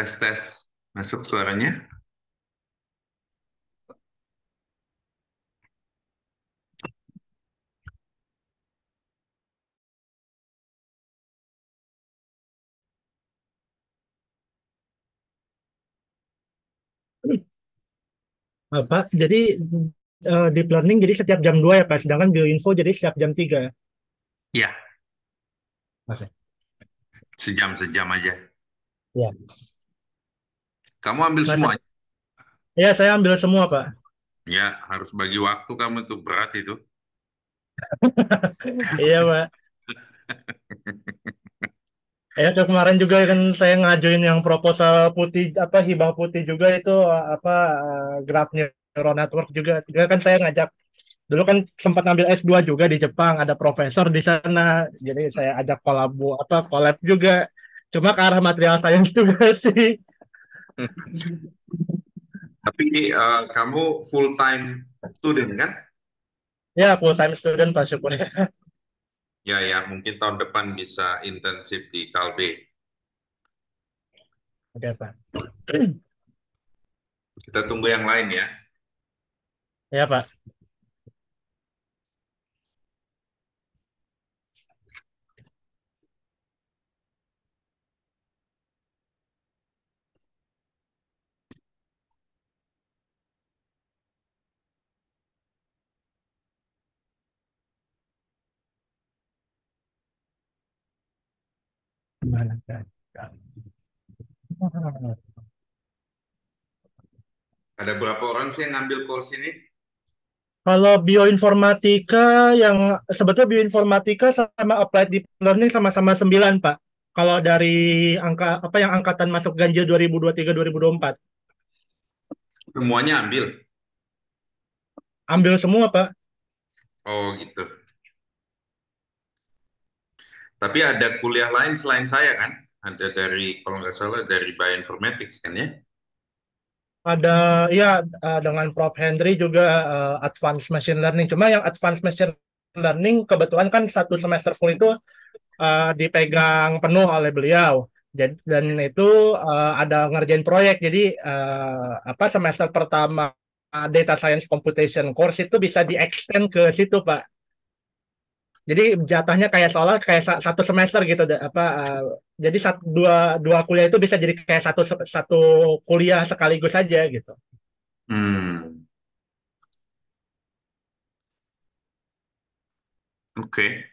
Tes tes masuk suaranya. Pak, jadi uh, deep learning jadi setiap jam dua ya Pak, sedangkan bioinfo jadi setiap jam tiga ya? Iya. Oke. Okay. Sejam-sejam aja. Iya. Kamu ambil Masa. semuanya? Ya, saya ambil semua, Pak. Ya, harus bagi waktu kamu itu berat itu. iya, Pak. Ya, kemarin juga kan saya ngajuin yang proposal putih apa hibah putih juga itu apa eh, graph neural network juga. Juga kan saya ngajak dulu kan sempat ngambil S2 juga di Jepang, ada profesor di sana. Jadi saya ajak kolabu apa kolab juga. Cuma ke arah material science juga sih. Tapi uh, kamu full time student kan? Ya full time student Pak Syukur. ya ya mungkin tahun depan bisa intensif di Kalbe. Oke Pak. Kita tunggu yang lain ya. Ya Pak. Ada berapa orang sih yang ngambil course ini? Kalau bioinformatika yang sebetulnya bioinformatika sama applied deep learning sama-sama 9, Pak. Kalau dari angka apa yang angkatan masuk ganjil 2023 2024. Semuanya ambil. Ambil semua, Pak. Oh, gitu. Tapi ada kuliah lain selain saya kan? Ada dari kalau nggak salah dari bioinformatics kan ya? Ada ya eh, dengan Prof Henry juga uh, advanced machine learning. Cuma yang advanced machine learning kebetulan kan satu semester full itu uh, dipegang penuh oleh beliau. Jadi, dan itu uh, ada ngerjain proyek. Jadi uh, apa semester pertama data science computation course itu bisa di extend ke situ, Pak jadi jatahnya kayak seolah kayak satu semester gitu apa uh, jadi satu, dua dua kuliah itu bisa jadi kayak satu satu kuliah sekaligus saja gitu. Hmm. Oke. Okay.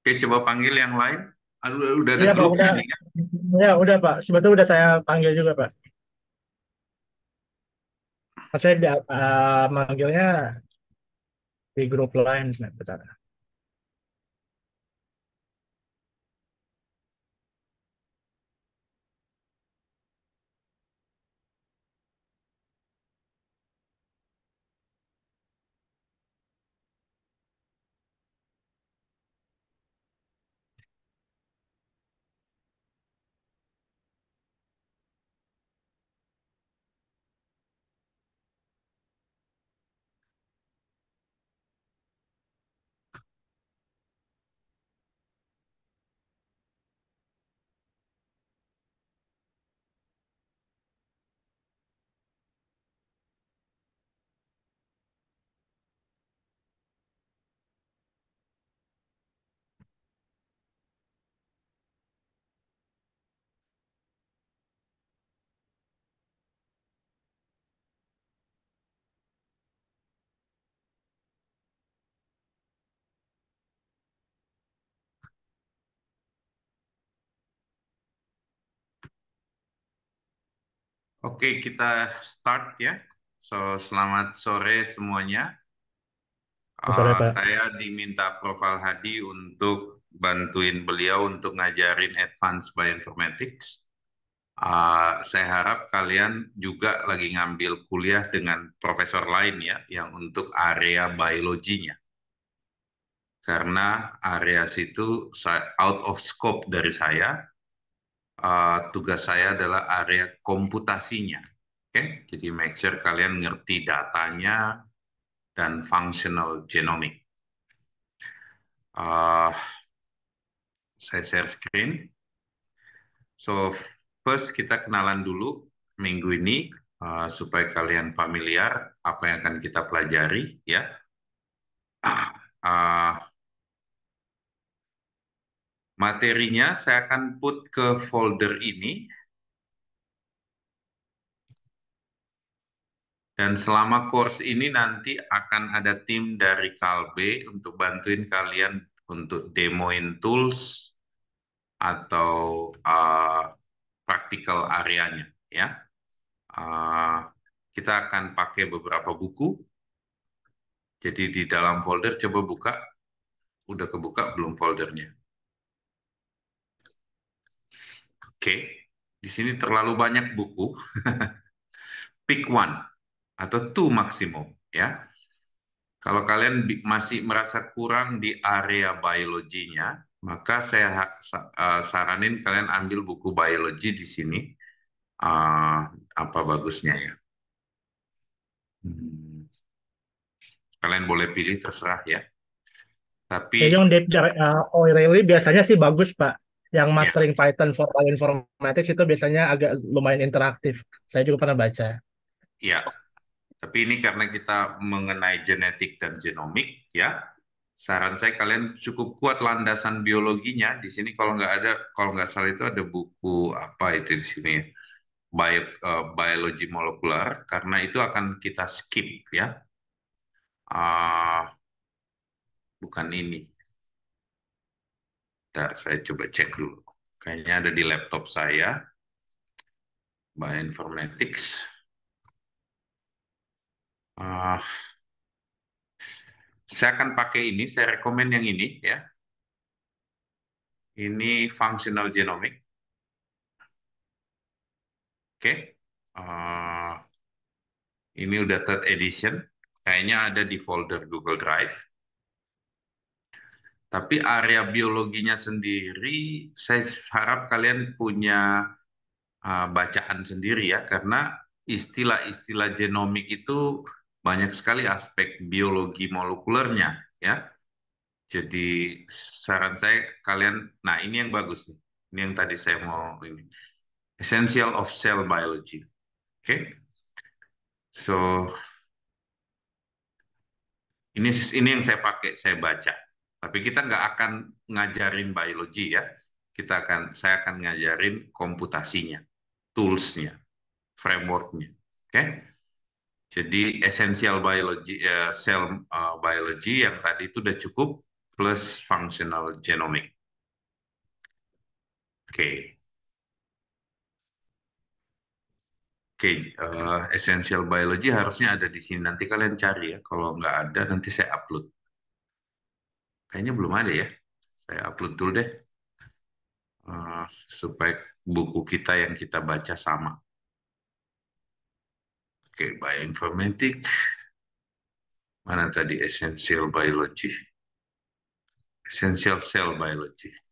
Oke, coba panggil yang lain. Aduh, udah ada ya, Pak, udah, ya. ya, udah Pak. Sebetulnya udah saya panggil juga Pak. Saya uh, eh, manggilnya di grup lain sebenarnya. Oke, kita start ya. So, selamat sore semuanya. Sore, ah, Pak. saya diminta Prof. Hadi untuk bantuin beliau untuk ngajarin Advanced Bioinformatics. Uh, saya harap kalian juga lagi ngambil kuliah dengan profesor lain ya, yang untuk area biologinya. Karena area situ out of scope dari saya, uh, tugas saya adalah area komputasinya. Oke, okay? jadi make sure kalian ngerti datanya dan functional genomic. Uh, saya share screen. So first kita kenalan dulu minggu ini uh, supaya kalian familiar apa yang akan kita pelajari ya. Uh, Materinya saya akan put ke folder ini. Dan selama course ini nanti akan ada tim dari Kalbe untuk bantuin kalian untuk demoin tools atau uh, practical areanya, ya. Uh, kita akan pakai beberapa buku. Jadi di dalam folder coba buka, udah kebuka belum foldernya? Oke, di sini terlalu banyak buku. Pick one atau two maksimum ya. Kalau kalian masih merasa kurang di area biologinya, maka saya eh, saranin kalian ambil buku biologi di sini. Uh, apa bagusnya ya? Hmm. Kalian boleh pilih terserah ya. Tapi yang uh, O'Reilly biasanya sih bagus, Pak yang iya. mastering yeah. Python for bioinformatics itu biasanya agak lumayan interaktif. Saya juga pernah baca. Iya. Tapi ini karena kita mengenai genetik dan genomik, ya. Saran saya kalian cukup kuat landasan biologinya. Di sini kalau nggak ada, kalau nggak salah itu ada buku apa itu di sini bio, uh, eh, biologi molekular. Karena itu akan kita skip, ya. Uh, bukan ini. Bentar, saya coba cek dulu. Kayaknya ada di laptop saya. Bioinformatics. Uh, saya akan pakai ini, saya rekomen yang ini ya. Ini functional genomic. Oke. Okay. Uh, ini udah third edition. Kayaknya ada di folder Google Drive. Tapi area biologinya sendiri, saya harap kalian punya uh, bacaan sendiri ya, karena istilah-istilah genomik itu banyak sekali aspek biologi molekulernya ya. Jadi saran saya kalian, nah ini yang bagus nih, ini yang tadi saya mau ini, essential of cell biology, oke? Okay? So ini ini yang saya pakai, saya baca. Tapi kita nggak akan ngajarin biologi ya. Kita akan, saya akan ngajarin komputasinya, toolsnya, frameworknya. Oke? Okay? Jadi esensial biology, uh, cell uh, biology yang tadi itu udah cukup plus functional genomic. Oke. Okay. Oke, okay, uh, eh, essential biology harusnya ada di sini. Nanti kalian cari ya. Kalau nggak ada, nanti saya upload kayaknya belum ada ya. Saya upload dulu deh. Uh, supaya buku kita yang kita baca sama. Oke, okay, bioinformatik. Mana tadi essential biology? Essential cell biology. Oke.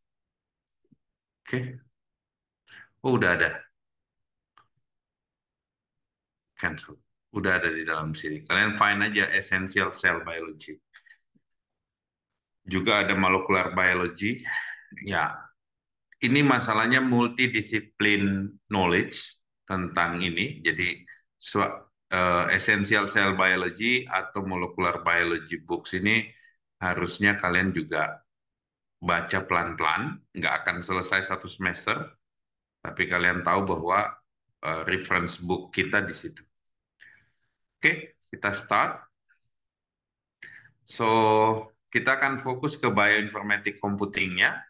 Okay. Oh, udah ada. Cancel. Udah ada di dalam sini. Kalian find aja essential cell biology juga ada molecular biology. Ya, ini masalahnya multidisiplin knowledge tentang ini. Jadi uh, essential cell biology atau molecular biology books ini harusnya kalian juga baca pelan-pelan, nggak akan selesai satu semester, tapi kalian tahu bahwa uh, reference book kita di situ. Oke, okay, kita start. So, kita akan fokus ke bioinformatic computingnya.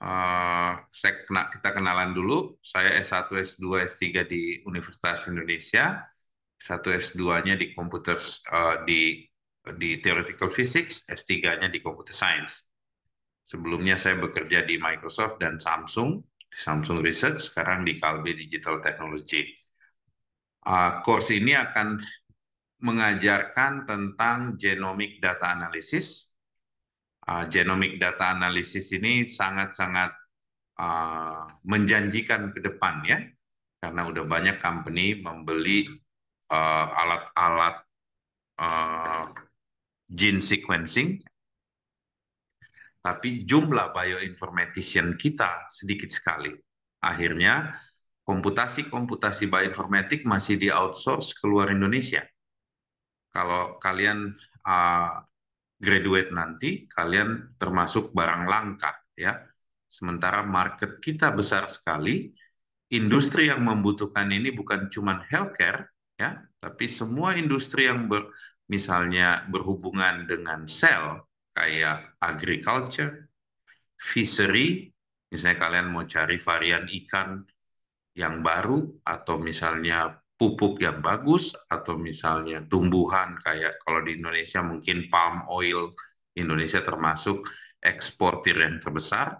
Uh, saya kena, kita kenalan dulu. Saya S1, S2, S3 di Universitas Indonesia. S1, S2-nya di komputer uh, eh, di di theoretical physics, S3-nya di computer science. Sebelumnya saya bekerja di Microsoft dan Samsung, di Samsung Research, sekarang di Kalbi Digital Technology. Uh, course ini akan mengajarkan tentang genomic data analysis. Uh, genomic data analysis ini sangat-sangat uh, menjanjikan ke depan ya, karena udah banyak company membeli ah, alat-alat uh, uh, gene sequencing, tapi jumlah bioinformatician kita sedikit sekali. Akhirnya komputasi-komputasi bioinformatik masih di outsource keluar Indonesia kalau kalian uh, graduate nanti kalian termasuk barang langka ya. Sementara market kita besar sekali, industri yang membutuhkan ini bukan cuma healthcare ya, tapi semua industri yang ber, misalnya berhubungan dengan sel kayak agriculture, fishery, misalnya kalian mau cari varian ikan yang baru atau misalnya pupuk yang bagus atau misalnya tumbuhan kayak kalau di Indonesia mungkin palm oil Indonesia termasuk eksportir yang terbesar.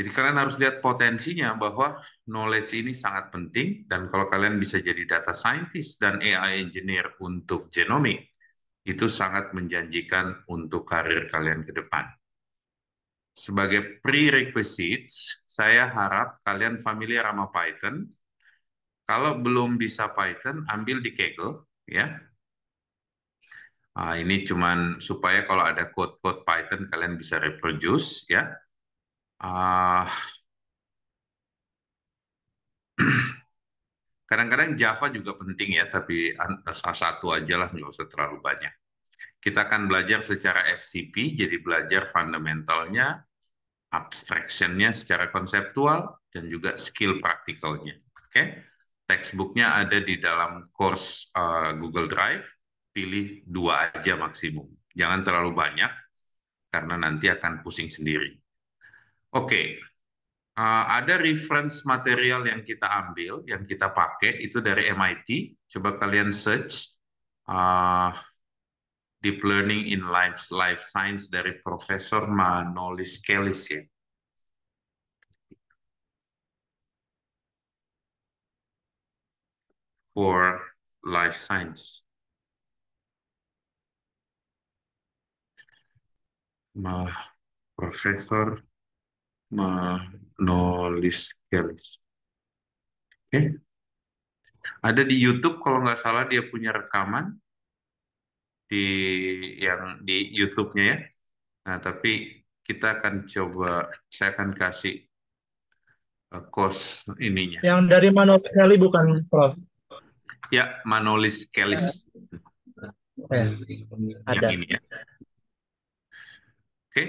Jadi kalian harus lihat potensinya bahwa knowledge ini sangat penting dan kalau kalian bisa jadi data scientist dan AI engineer untuk genomik itu sangat menjanjikan untuk karir kalian ke depan. Sebagai prerequisites, saya harap kalian familiar sama Python kalau belum bisa Python, ambil di Kaggle, ya. Nah, ini cuman supaya kalau ada code-code Python kalian bisa reproduce, ya. Uh, Kadang-kadang Java juga penting ya, tapi salah satu aja lah, nggak usah terlalu banyak. Kita akan belajar secara FCP, jadi belajar fundamentalnya, abstraction secara konseptual, dan juga skill praktikalnya. Oke? Okay? textbooknya ada di dalam course uh, Google Drive, pilih dua aja maksimum. Jangan terlalu banyak, karena nanti akan pusing sendiri. Oke, okay. uh, eh, ada reference material yang kita ambil, yang kita pakai, itu dari MIT. Coba kalian search uh, Deep Learning in Life, Life Science dari Profesor Manolis Kelis ya. for life science. Ma professor skills. Oke. Okay. Ada di YouTube kalau nggak salah dia punya rekaman di yang di YouTube-nya ya. Nah, tapi kita akan coba saya akan kasih uh, ininya. Yang dari Manoel bukan Prof. Ya, Manolis Kelis. Eh, ini ya. Oke.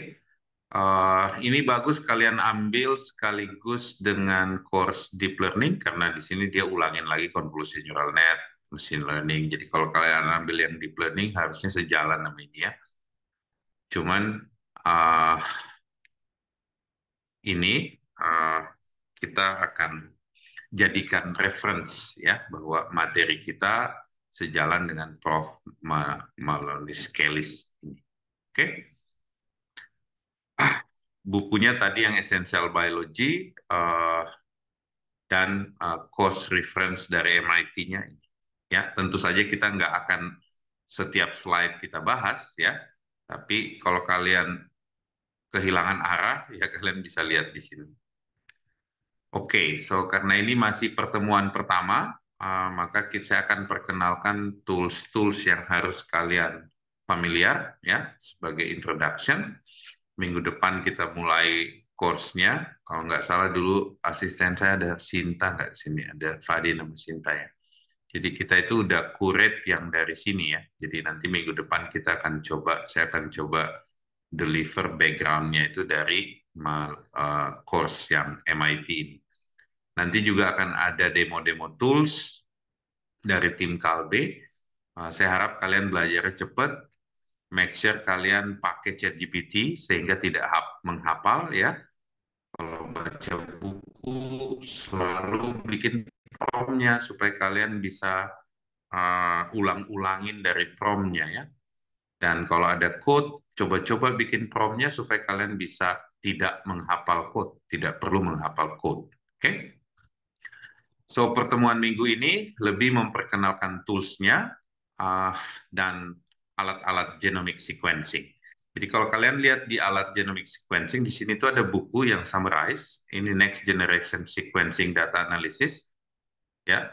Uh, ini bagus kalian ambil sekaligus dengan course deep learning karena di sini dia ulangin lagi konvolusi neural net, machine learning. Jadi kalau kalian ambil yang deep learning harusnya sejalan sama ini ya. Cuman uh, ini uh, kita akan jadikan reference ya bahwa materi kita sejalan dengan Prof. Maloney Skelis ini. Oke. Okay? Ah, bukunya tadi yang Essential Biology uh, dan uh, course reference dari MIT-nya Ya, tentu saja kita nggak akan setiap slide kita bahas ya, tapi kalau kalian kehilangan arah ya kalian bisa lihat di sini. Oke, okay, so karena ini masih pertemuan pertama, uh, maka saya akan perkenalkan tools-tools yang harus kalian familiar ya sebagai introduction. Minggu depan kita mulai course-nya. Kalau nggak salah dulu asisten saya ada Sinta nggak sini, ada Fadi nama Sinta ya. Jadi kita itu udah kuret yang dari sini ya. Jadi nanti minggu depan kita akan coba, saya akan coba deliver background-nya itu dari eh, course yang MIT ini. Nanti juga akan ada demo-demo tools dari tim Kalbe. Ah, saya harap kalian belajar cepat, make sure kalian pakai chat GPT sehingga tidak menghapal. menghafal ya. Kalau baca buku selalu bikin promnya supaya kalian bisa uh, ulang-ulangin dari promnya ya. Dan kalau ada code, coba-coba bikin promnya supaya kalian bisa tidak menghafal code, tidak perlu menghafal code. Oke? Okay? So pertemuan minggu ini lebih memperkenalkan toolsnya uh, dan alat-alat genomic sequencing. Jadi kalau kalian lihat di alat genomic sequencing di sini itu ada buku yang summarize ini next generation sequencing data analysis ya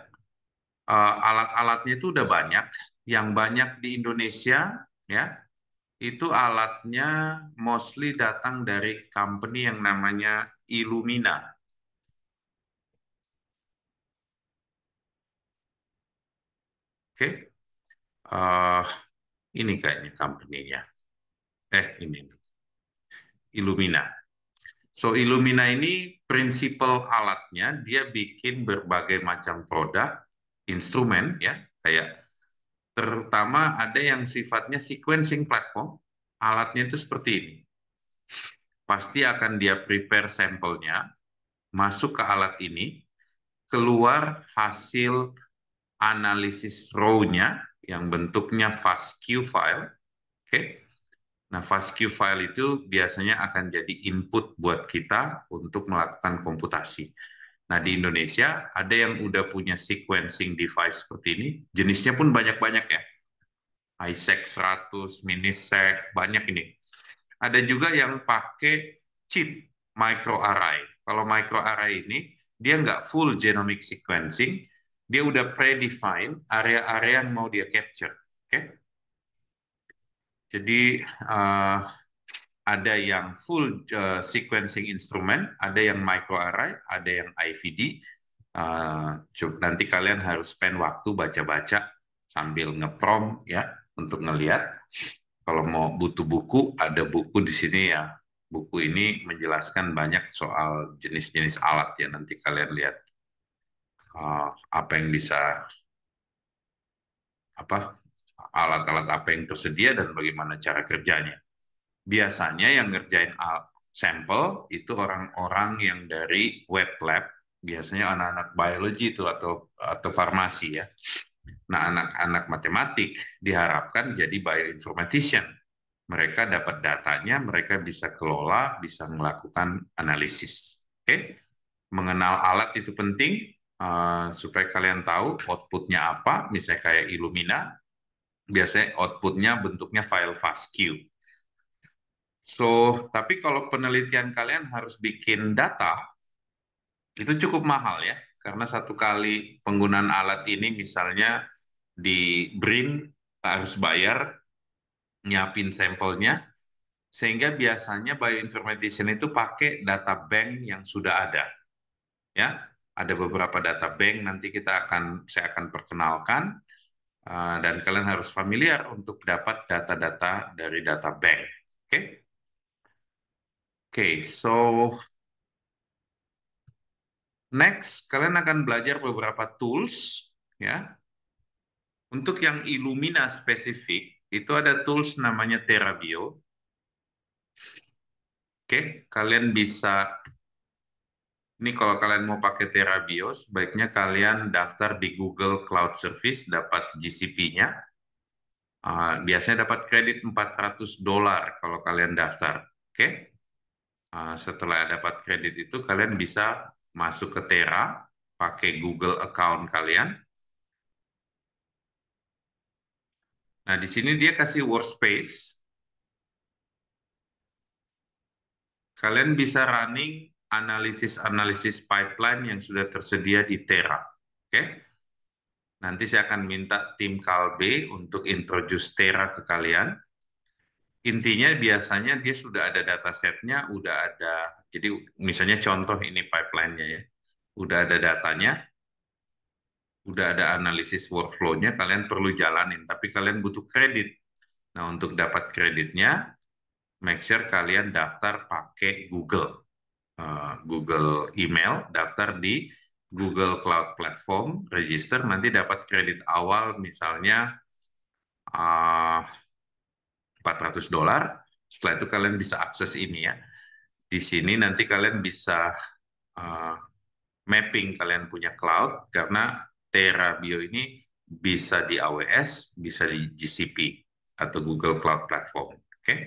uh, alat-alatnya itu udah banyak yang banyak di Indonesia ya itu alatnya mostly datang dari company yang namanya Illumina Oke. Okay? Uh, ini kayaknya company-nya. Eh, ini. Illumina. So, Illumina ini prinsipal alatnya, dia bikin berbagai macam produk, instrumen, ya, kayak terutama ada yang sifatnya sequencing platform, alatnya itu seperti ini. Pasti akan dia prepare sampelnya, masuk ke alat ini, keluar hasil analisis row-nya yang bentuknya FASTQ file. Oke. Okay? Nah, FASTQ file itu biasanya akan jadi input buat kita untuk melakukan komputasi. Nah, di Indonesia ada yang udah punya sequencing device seperti ini. Jenisnya pun banyak-banyak ya. ISEC 100, MiniSEC, banyak ini. Ada juga yang pakai chip microarray. Kalau microarray ini, dia nggak full genomic sequencing, dia udah predefine area-area yang mau dia capture. Oke? Okay? Jadi uh, ada yang full uh, sequencing instrument, ada yang microarray, ada yang IVD. Uh, eh, nanti kalian harus spend waktu baca-baca sambil ngeprom ya untuk ngelihat. Kalau mau butuh buku, ada buku di sini ya. Buku ini menjelaskan banyak soal jenis-jenis alat ya. Nanti kalian lihat uh, apa yang bisa apa alat-alat apa yang tersedia dan bagaimana cara kerjanya. Biasanya yang ngerjain sampel itu orang-orang yang dari wet lab, biasanya anak-anak biologi itu atau atau farmasi ya. Nah, anak-anak matematik diharapkan jadi bioinformatician. Mereka dapat datanya, mereka bisa kelola, bisa melakukan analisis. Oke. Okay? Mengenal alat itu penting, Eh, supaya kalian tahu outputnya apa, misalnya kayak Illumina, biasanya outputnya bentuknya file FASTQ. So, tapi kalau penelitian kalian harus bikin data, itu cukup mahal ya, karena satu kali penggunaan alat ini misalnya di Brin harus bayar, nyiapin sampelnya, sehingga biasanya bioinformatician itu pakai data bank yang sudah ada. Ya, ada beberapa data bank nanti kita akan saya akan perkenalkan eh, dan kalian harus familiar untuk dapat data-data dari data bank. Oke? Okay? Oke, okay, so next kalian akan belajar beberapa tools ya. Untuk yang Illumina spesifik itu ada tools namanya Terabio. Oke, okay, kalian bisa ini kalau kalian mau pakai Terabios, baiknya kalian daftar di Google Cloud Service, dapat GCP-nya. Ah, biasanya dapat kredit 400 dolar kalau kalian daftar. Oke? Ah, setelah dapat kredit itu, kalian bisa masuk ke Tera, pakai Google account kalian. Nah, di sini dia kasih workspace. Kalian bisa running analisis-analisis pipeline yang sudah tersedia di Terra. Oke. Nanti saya akan minta tim Kalbe untuk introduce Terra ke kalian. Intinya biasanya dia sudah ada datasetnya, udah ada. Jadi misalnya contoh ini pipeline-nya ya. Udah ada datanya, udah ada analisis workflow-nya, kalian perlu jalanin. Tapi kalian butuh kredit. Nah, untuk dapat kreditnya, make sure kalian daftar pakai Google. Eh, Google email, daftar di Google Cloud Platform, register, nanti dapat kredit awal misalnya 400 eh, dolar. Setelah itu kalian bisa akses ini ya. Di sini nanti kalian bisa eh, mapping kalian punya cloud karena Terra Bio ini bisa di AWS, bisa di GCP atau Google Cloud Platform. Oke. Okay?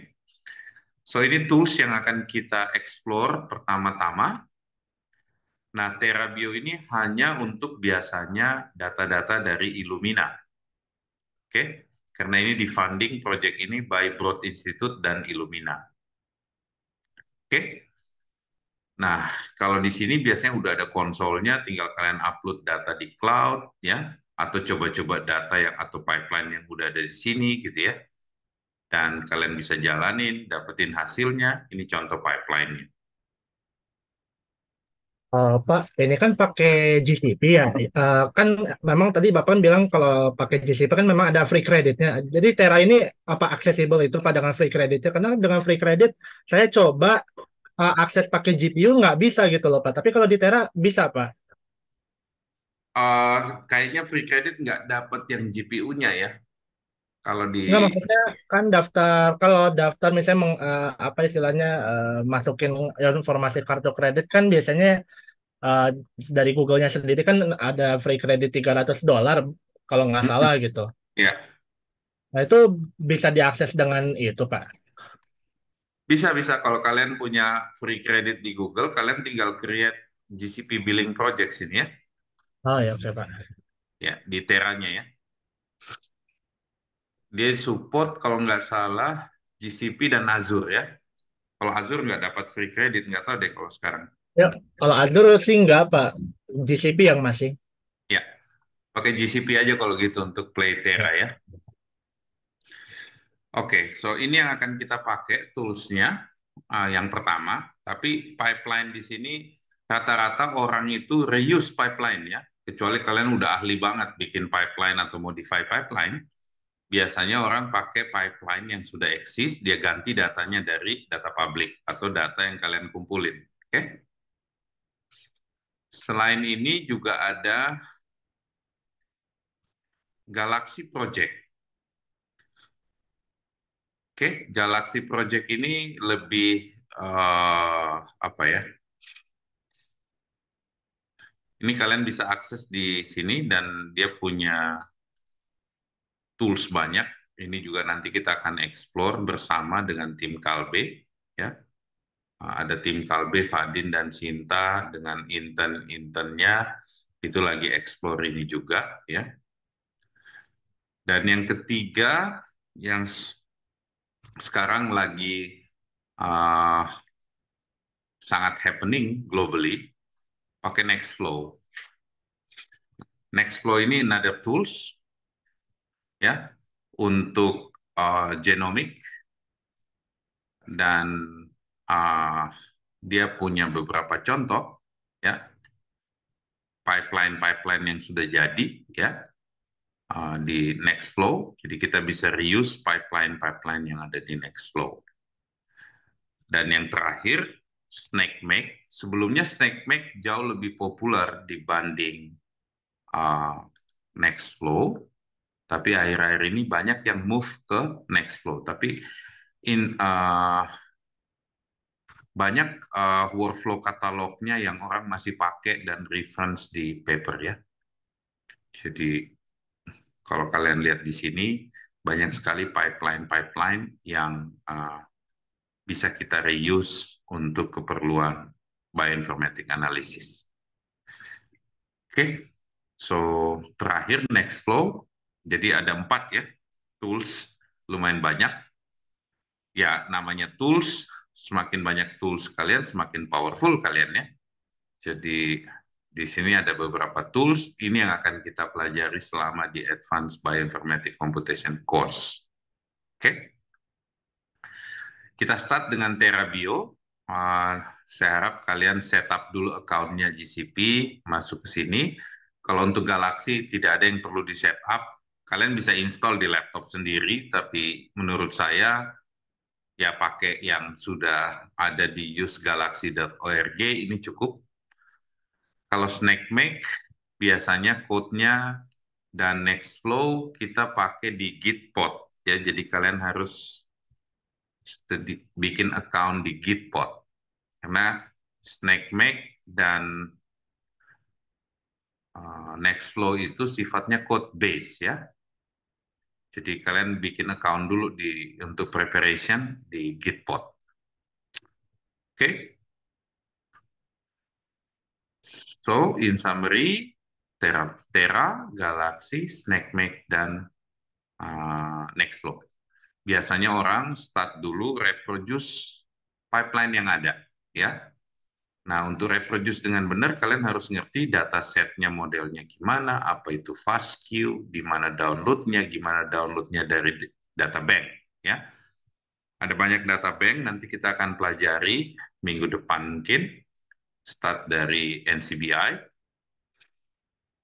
So ini tools yang akan kita explore pertama-tama. Nah, Terabio ini hanya untuk biasanya data-data dari Illumina. Oke, okay? karena ini di-funding project ini by Broad Institute dan Illumina. Oke. Okay? Nah, kalau di sini biasanya udah ada konsolnya, tinggal kalian upload data di cloud ya, atau coba-coba data yang atau pipeline yang udah ada di sini gitu ya dan kalian bisa jalanin, dapetin hasilnya. Ini contoh pipeline-nya. Uh, Pak, ini kan pakai GCP ya. Uh, kan memang tadi Bapak kan bilang kalau pakai GCP kan memang ada free creditnya. Jadi Tera ini apa accessible itu Pak dengan free creditnya? Karena dengan free credit saya coba uh, akses pakai GPU nggak bisa gitu loh Pak. Tapi kalau di Tera bisa Pak. Uh, kayaknya free credit nggak dapat yang GPU-nya ya. Kalau di Nggak, maksudnya kan daftar kalau daftar misalnya meng, uh, apa istilahnya uh, masukin informasi kartu kredit kan biasanya uh, dari Google-nya sendiri kan ada free credit 300 dolar kalau nggak salah gitu. ya Nah itu bisa diakses dengan itu Pak. Bisa bisa kalau kalian punya free credit di Google, kalian tinggal create GCP billing project sini ya. Oh ya oke okay, Pak. Ya, di teranya ya dia support kalau nggak salah GCP dan Azure ya. Kalau Azure nggak dapat free credit, nggak tahu deh kalau sekarang. Ya, kalau Azure sih nggak Pak. GCP yang masih. Ya, pakai GCP aja kalau gitu untuk play Terra ya. Oke, okay, so ini yang akan kita pakai toolsnya uh, yang pertama. Tapi pipeline di sini rata-rata orang itu reuse pipeline ya. Kecuali kalian udah ahli banget bikin pipeline atau modify pipeline biasanya orang pakai pipeline yang sudah eksis, dia ganti datanya dari data publik atau data yang kalian kumpulin. Oke? Okay? Selain ini juga ada Galaxy Project. Oke, okay? Galaxy Project ini lebih uh, apa ya? Ini kalian bisa akses di sini dan dia punya tools banyak. Ini juga nanti kita akan explore bersama dengan tim Kalbe. Ya. Ada tim Kalbe, Fadin, dan Sinta dengan intern-internnya. Itu lagi explore ini juga. ya. Dan yang ketiga, yang sekarang lagi uh, sangat happening globally, pakai Nextflow. Nextflow ini another tools ya untuk uh, genomik dan uh, dia punya beberapa contoh ya pipeline-pipeline yang sudah jadi ya uh, di Nextflow. Jadi kita bisa reuse pipeline-pipeline yang ada di Nextflow. Dan yang terakhir make Sebelumnya make jauh lebih populer dibanding uh, Nextflow tapi akhir-akhir ini banyak yang move ke next flow. Tapi in uh, banyak uh, workflow katalognya yang orang masih pakai dan reference di paper ya. Jadi kalau kalian lihat di sini banyak sekali pipeline-pipeline yang uh, bisa kita reuse untuk keperluan bioinformatic analysis. Oke, okay. so terakhir next flow jadi ada empat ya, tools lumayan banyak. Ya, namanya tools, semakin banyak tools kalian, semakin powerful kalian ya. Jadi di sini ada beberapa tools, ini yang akan kita pelajari selama di Advanced Bioinformatics Computation course. Oke. Kita start dengan Terabio. Uh, saya harap kalian setup dulu account GCP, masuk ke sini. Kalau untuk Galaxy, tidak ada yang perlu di setup kalian bisa install di laptop sendiri, tapi menurut saya ya pakai yang sudah ada di usegalaxy.org ini cukup. Kalau Snack Make biasanya code-nya dan Nextflow kita pakai di Gitpod ya. Jadi kalian harus bikin account di Gitpod. Karena Snack Make dan Next eh, Nextflow itu sifatnya code base ya. Jadi kalian bikin account dulu di untuk preparation di Gitpod. Oke. Okay. So, in summary, Terra, Terra Galaxy, SnackMake, dan uh, Nextflow. Biasanya orang start dulu reproduce pipeline yang ada, ya Nah, untuk reproduce dengan benar, kalian harus ngerti data setnya modelnya gimana, apa itu fast FASTQ, di mana downloadnya, gimana downloadnya dari data bank. Ya, ada banyak data bank. Nanti kita akan pelajari minggu depan mungkin. Start dari NCBI.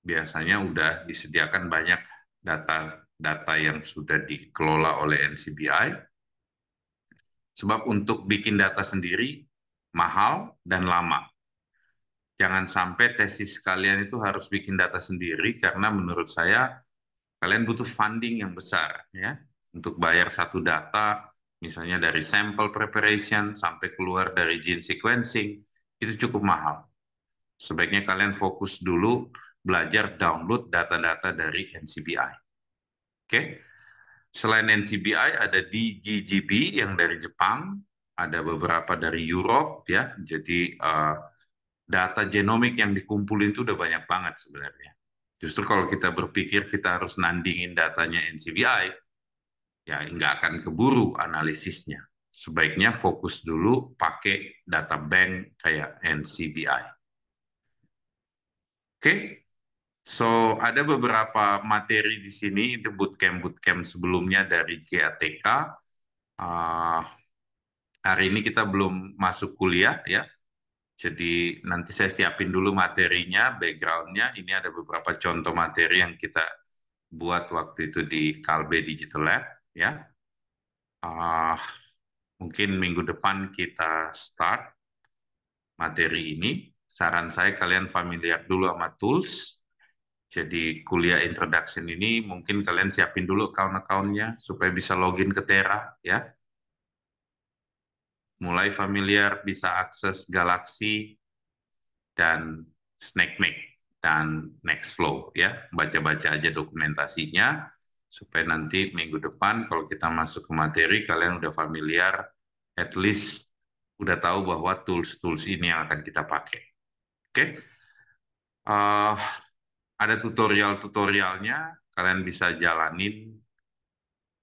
Biasanya udah disediakan banyak data-data yang sudah dikelola oleh NCBI. Sebab untuk bikin data sendiri mahal, dan lama. Jangan sampai tesis kalian itu harus bikin data sendiri karena menurut saya kalian butuh funding yang besar ya untuk bayar satu data misalnya dari sample preparation sampai keluar dari gene sequencing itu cukup mahal. Sebaiknya kalian fokus dulu belajar download data-data dari NCBI. Oke. Selain NCBI ada DGGB yang dari Jepang, ada beberapa dari Europe ya. Jadi uh, data genomik yang dikumpulin itu udah banyak banget sebenarnya. Justru kalau kita berpikir kita harus nandingin datanya NCBI, ya nggak akan keburu analisisnya. Sebaiknya fokus dulu pakai data bank kayak NCBI. Oke, okay? so ada beberapa materi di sini itu bootcamp bootcamp sebelumnya dari GATK. Uh, ah, hari ini kita belum masuk kuliah ya. Jadi nanti saya siapin dulu materinya, backgroundnya. Ini ada beberapa contoh materi yang kita buat waktu itu di Kalbe Digital Lab ya. Uh, mungkin minggu depan kita start materi ini. Saran saya kalian familiar dulu sama tools. Jadi kuliah introduction ini mungkin kalian siapin dulu account-accountnya supaya bisa login ke Tera ya mulai familiar bisa akses Galaxy dan SnackMake dan Nextflow ya. Baca-baca aja dokumentasinya supaya nanti minggu depan kalau kita masuk ke materi kalian udah familiar at least udah tahu bahwa tools-tools ini yang akan kita pakai. Oke. Okay? Uh, eh, ada tutorial-tutorialnya, kalian bisa jalanin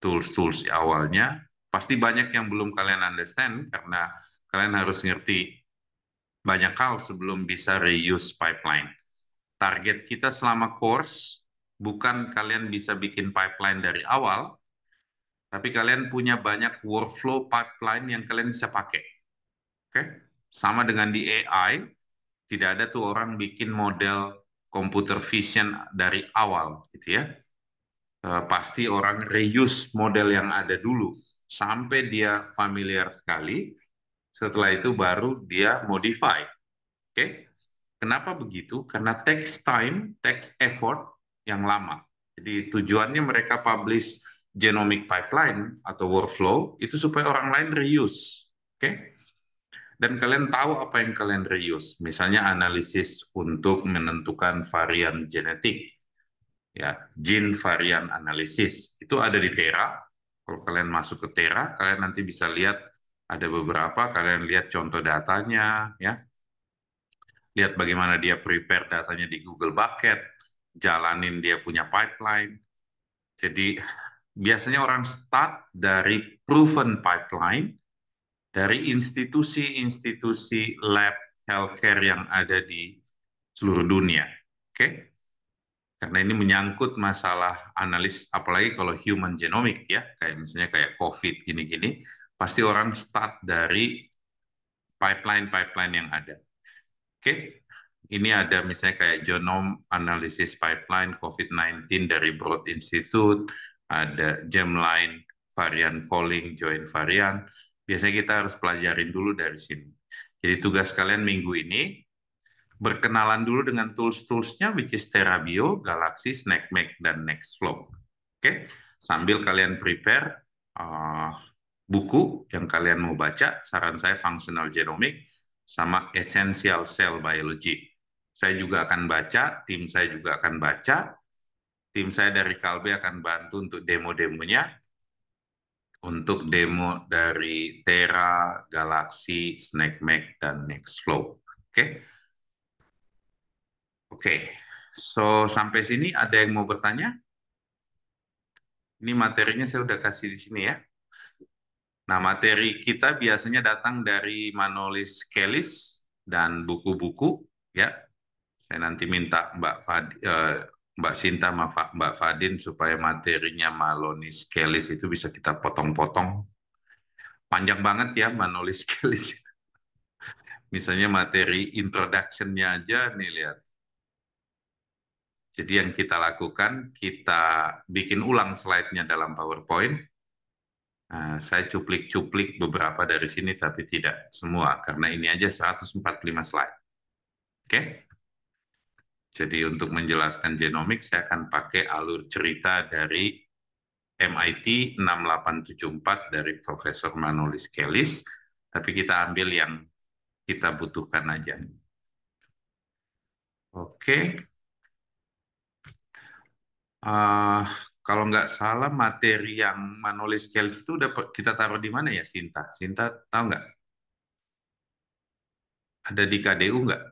tools-tools awalnya Pasti banyak yang belum kalian understand karena kalian harus ngerti banyak hal sebelum bisa reuse pipeline. Target kita selama course bukan kalian bisa bikin pipeline dari awal, tapi kalian punya banyak workflow pipeline yang kalian bisa pakai. Oke? Okay? Sama dengan di AI, tidak ada tuh orang bikin model computer vision dari awal gitu ya. Eh, pasti orang reuse model yang ada dulu sampai dia familiar sekali, setelah itu baru dia modify. Oke? Kenapa begitu? Karena text time, text effort yang lama. Jadi tujuannya mereka publish genomic pipeline atau workflow itu supaya orang lain reuse. Oke? Dan kalian tahu apa yang kalian reuse. Misalnya analisis untuk menentukan varian genetik. Ya, gene varian analisis. Itu ada di Tera, kalau kalian masuk ke Tera, kalian nanti bisa lihat ada beberapa, kalian lihat contoh datanya, ya. Lihat bagaimana dia prepare datanya di Google Bucket, jalanin dia punya pipeline. Jadi biasanya orang start dari proven pipeline, dari institusi-institusi lab healthcare yang ada di seluruh dunia. Oke? Okay? karena ini menyangkut masalah analis apalagi kalau human genomic ya kayak misalnya kayak covid gini-gini pasti orang start dari pipeline-pipeline yang ada. Oke. Okay? Ini ada misalnya kayak genome analysis pipeline COVID-19 dari Broad Institute, ada gemline varian calling, joint varian. Biasanya kita harus pelajarin dulu dari sini. Jadi tugas kalian minggu ini berkenalan dulu dengan tools-toolsnya, which is Terabio, Galaxy, SnackMac, dan Nextflow. Oke, okay? sambil kalian prepare uh, buku yang kalian mau baca, saran saya Functional Genomic sama Essential Cell Biology. Saya juga akan baca, tim saya juga akan baca, tim saya dari Kalbe akan bantu untuk demo-demonya, untuk demo dari Terra, Galaxy, SnackMac, dan Nextflow. Oke. Okay? Oke, okay. so sampai sini ada yang mau bertanya? Ini materinya saya udah kasih di sini ya. Nah, materi kita biasanya datang dari Manolis Kelis dan buku-buku ya. Saya nanti minta Mbak Fadi, eh, Mbak Sinta, Mbak Fadin supaya materinya Manolis Kelis itu bisa kita potong-potong. Panjang banget ya Manolis Kelis. Misalnya materi introduction-nya aja nih lihat jadi yang kita lakukan, kita bikin ulang slide-nya dalam PowerPoint. Nah, saya cuplik-cuplik beberapa dari sini, tapi tidak semua, karena ini aja 145 slide. Oke? Jadi untuk menjelaskan genomik, saya akan pakai alur cerita dari MIT 6874 dari Profesor Manolis Kelis, tapi kita ambil yang kita butuhkan aja. Oke uh, kalau nggak salah materi yang menulis Kelly itu udah kita taruh di mana ya Sinta? Sinta tahu nggak? Ada di KDU nggak?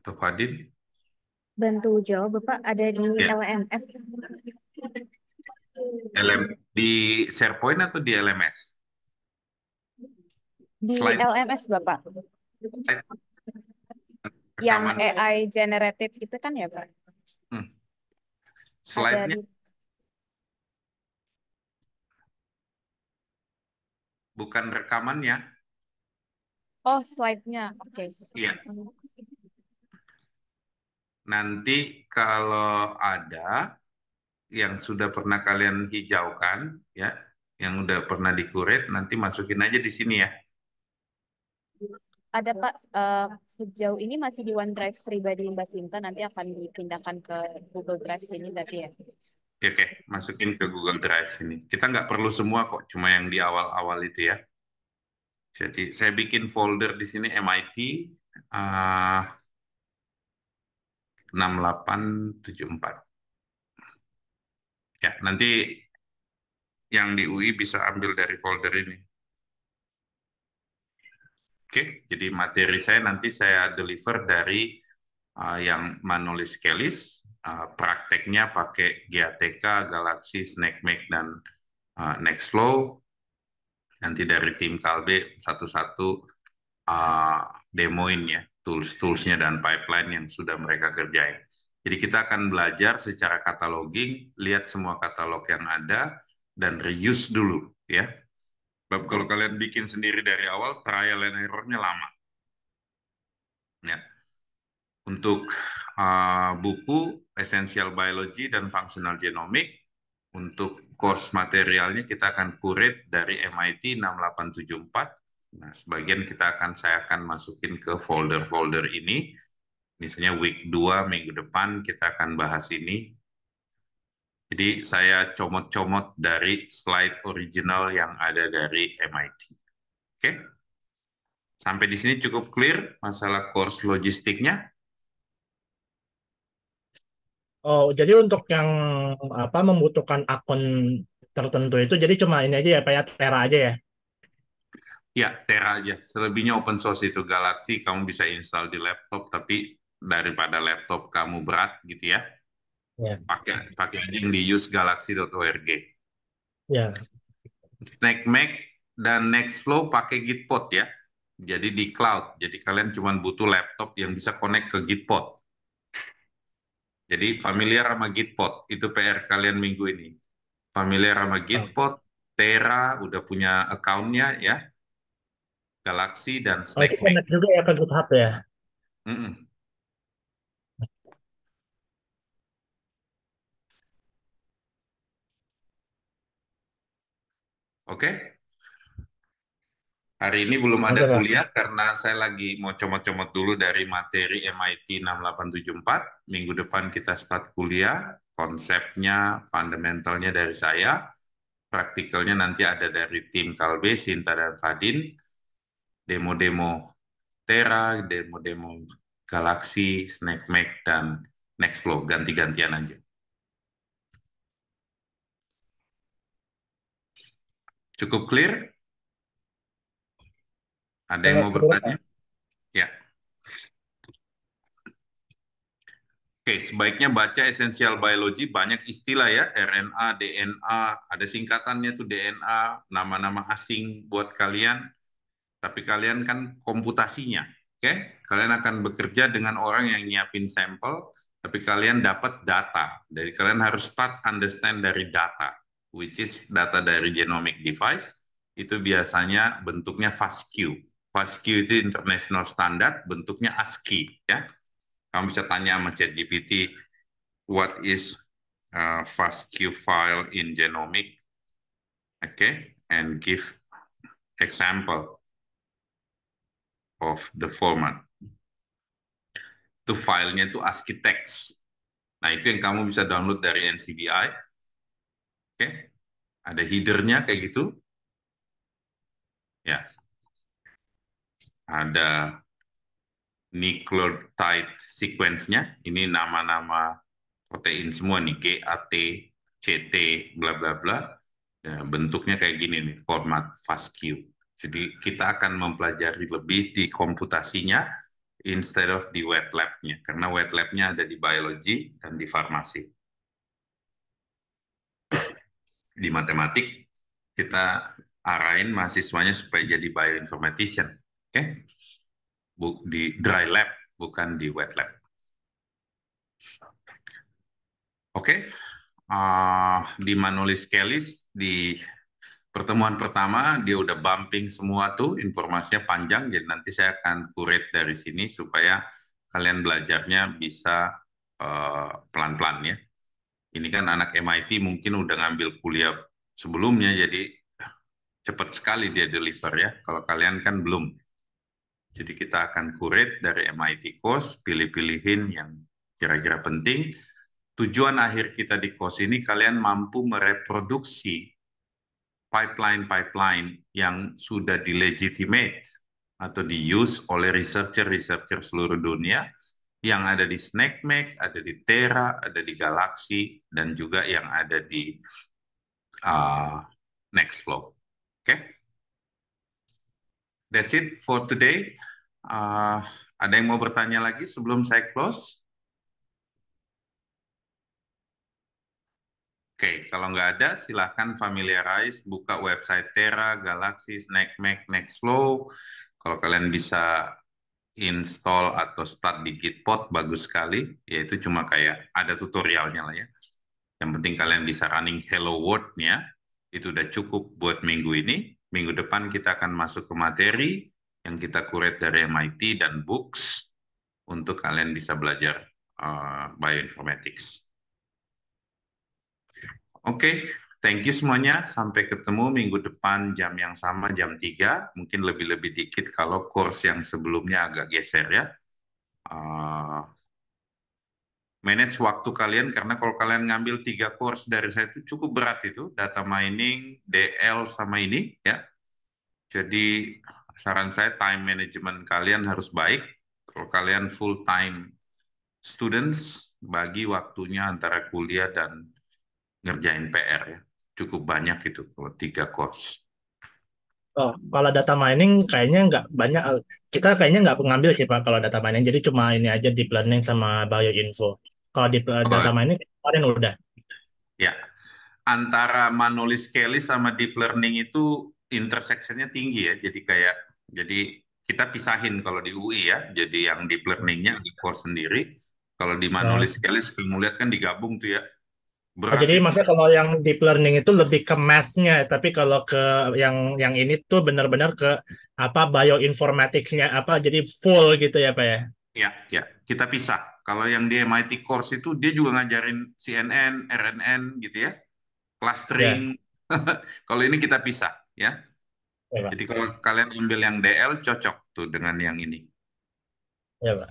Atau Fadil? Bantu jawab Bapak, ada di ya. LMS. LM, di SharePoint atau di LMS? Di Slide. LMS Bapak. Slide. Yang AI generated itu kan ya Pak? Hmm. Slide-nya. Bukan rekamannya. Oh, slide-nya. Oke. Okay. Iya. Hmm. Nanti kalau ada yang sudah pernah kalian hijaukan, ya, yang udah pernah dikuret, nanti masukin aja di sini ya ada Pak uh, sejauh ini masih di OneDrive pribadi Mbak Sinta nanti akan dipindahkan ke Google Drive sini berarti ya. Oke, okay. masukin ke Google Drive sini. Kita nggak perlu semua kok, cuma yang di awal-awal itu ya. Jadi saya bikin folder di sini MIT uh, 6874. Ya, nanti yang di UI bisa ambil dari folder ini. Oke, jadi materi saya nanti saya deliver dari uh, yang menulis Kelis, uh, prakteknya pakai GATK, Galaxy, SnackMake, dan uh, Nextflow. Nanti dari tim Kalbe satu-satu uh, demoin ya tools-toolsnya dan pipeline yang sudah mereka kerjain. Jadi kita akan belajar secara cataloging, lihat semua katalog yang ada dan reuse dulu ya. Sebab kalau kalian bikin sendiri dari awal, trial and error-nya lama. Ya. Untuk uh, buku Essential Biology dan Functional Genomics, untuk course materialnya kita akan kurit dari MIT 6874. Nah, sebagian kita akan saya akan masukin ke folder-folder ini. Misalnya week 2 minggu depan kita akan bahas ini jadi saya comot-comot dari slide original yang ada dari MIT. Oke? Sampai di sini cukup clear masalah course logistiknya? Oh, jadi untuk yang apa membutuhkan akun tertentu itu jadi cuma ini aja ya Pak ya, Tera aja ya? Ya, Tera aja. Selebihnya open source itu Galaxy, kamu bisa install di laptop, tapi daripada laptop kamu berat gitu ya, Ya. pakai Pakai pakai link di usegalaxy.org. Ya. Snack Mac dan Nextflow pakai Gitpod ya. Jadi di cloud. Jadi kalian cuma butuh laptop yang bisa connect ke Gitpod. Jadi familiar sama Gitpod. Itu PR kalian minggu ini. Familiar sama Gitpod, Tera udah punya accountnya ya. Galaxy dan Snack oh, Mac. juga ya ke GitHub ya? Mm -mm. Oke? Hari ini belum ada kuliah karena saya lagi mau comot-comot dulu dari materi MIT 6874. Minggu depan kita start kuliah, konsepnya, fundamentalnya dari saya, praktikalnya nanti ada dari tim Kalbe, Sinta, dan Fadin, demo-demo Terra, demo-demo Galaxy, Mac dan Nextflow, ganti-gantian aja. Cukup clear? Ada yang mau bertanya? Ya. Oke, sebaiknya baca esensial biologi. banyak istilah ya, RNA, DNA, ada singkatannya tuh DNA, nama-nama asing buat kalian. Tapi kalian kan komputasinya, oke? Kalian akan bekerja dengan orang yang nyiapin sampel, tapi kalian dapat data. Jadi kalian harus start understand dari data which is data dari genomic device, itu biasanya bentuknya FASTQ. FASTQ itu international standard, bentuknya ASCII. Ya. Kamu bisa tanya sama ChatGPT, what is uh, FASTQ file in genomic? Oke, okay? and give example of the format. Itu filenya itu ASCII text. Nah, itu yang kamu bisa download dari NCBI Oke. Okay. Ada headernya kayak gitu. Ya. Ada nucleotide sequence-nya. Ini nama-nama protein semua nih, GAT, CT, bla bla bla. Ya, bentuknya kayak gini nih, format FASTQ. Jadi kita akan mempelajari lebih di komputasinya instead of di wet lab-nya. Karena wet lab-nya ada di biologi dan di farmasi di matematik kita arahin mahasiswanya supaya jadi bioinformatician, oke? Okay? di dry lab bukan di wet lab. Oke, okay? uh, di manulis Kelis di pertemuan pertama dia udah bumping semua tuh informasinya panjang, jadi nanti saya akan kuret dari sini supaya kalian belajarnya bisa eh, pelan-pelan uh, ya ini kan anak MIT mungkin udah ngambil kuliah sebelumnya jadi cepat sekali dia deliver ya. Kalau kalian kan belum. Jadi kita akan kurit dari MIT course, pilih-pilihin yang kira-kira penting. Tujuan akhir kita di course ini kalian mampu mereproduksi pipeline-pipeline yang sudah dilegitimate atau di-use oleh researcher-researcher seluruh dunia yang ada di Snack Mac, ada di Terra, ada di Galaxy, dan juga yang ada di uh, Nextflow. Oke, okay? that's it for today. Uh, ada yang mau bertanya lagi sebelum saya close? Oke, okay, kalau nggak ada, silahkan familiarize, buka website Terra, Galaxy, SnackMac, Nextflow. Kalau kalian bisa install atau start di Gitpod bagus sekali, yaitu cuma kayak ada tutorialnya lah ya. Yang penting kalian bisa running Hello World-nya, itu udah cukup buat minggu ini. Minggu depan kita akan masuk ke materi yang kita kuret dari MIT dan books untuk kalian bisa belajar uh, bioinformatics. Oke, okay. Thank you semuanya. Sampai ketemu minggu depan jam yang sama, jam 3. Mungkin lebih-lebih dikit kalau kurs yang sebelumnya agak geser ya. Uh, manage waktu kalian, karena kalau kalian ngambil tiga kurs dari saya itu cukup berat itu. Data mining, DL, sama ini ya. Jadi saran saya time management kalian harus baik. Kalau kalian full time students, bagi waktunya antara kuliah dan ngerjain PR ya cukup banyak gitu kalau tiga course. Oh, kalau data mining kayaknya nggak banyak. Eh, kita kayaknya nggak pengambil sih Pak kalau data mining. Jadi cuma ini aja deep learning sama Info. Kalau deep oh. data mining kemarin udah. Ya, antara manulis Kelly sama deep learning itu intersectionnya tinggi ya. Jadi kayak jadi kita pisahin kalau di UI ya. Jadi yang deep learningnya di course sendiri. Kalau di Manoli Kelly, kamu lihat kan digabung tuh ya Berarti... Oh, jadi maksudnya kalau yang deep learning itu lebih ke math-nya, tapi kalau ke yang yang ini tuh benar-benar ke apa bioinformatics-nya apa jadi full gitu ya Pak ya? Iya, ya. Kita pisah. Kalau yang di MIT course itu dia juga ngajarin CNN, RNN gitu ya. Clustering. Ya. kalau ini kita pisah ya. ya Jadi kalau kalian ambil yang DL cocok tuh dengan yang ini. Ya, Pak.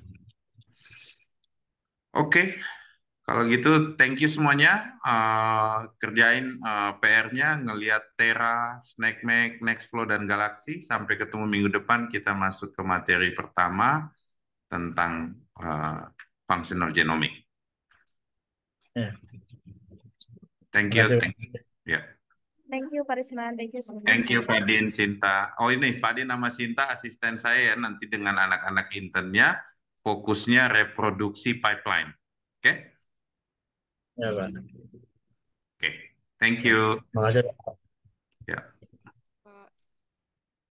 Oke. Okay. Kalau gitu, thank you semuanya. Uh, kerjain uh, eh, PR-nya, ngelihat Terra, Snack Mac, Nextflow, dan Galaxy. Sampai ketemu minggu depan, kita masuk ke materi pertama tentang uh, functional genomic. Yeah. Ya. Ya. Thank you. Thank you. Yeah. Thank you, Parisman. Thank you. Semuanya. Thank you, Fadin, Sinta. Oh ini, Fadin nama Sinta asisten saya ya, nanti dengan anak-anak internnya, fokusnya reproduksi pipeline. Oke? Okay? Okay. Thank you.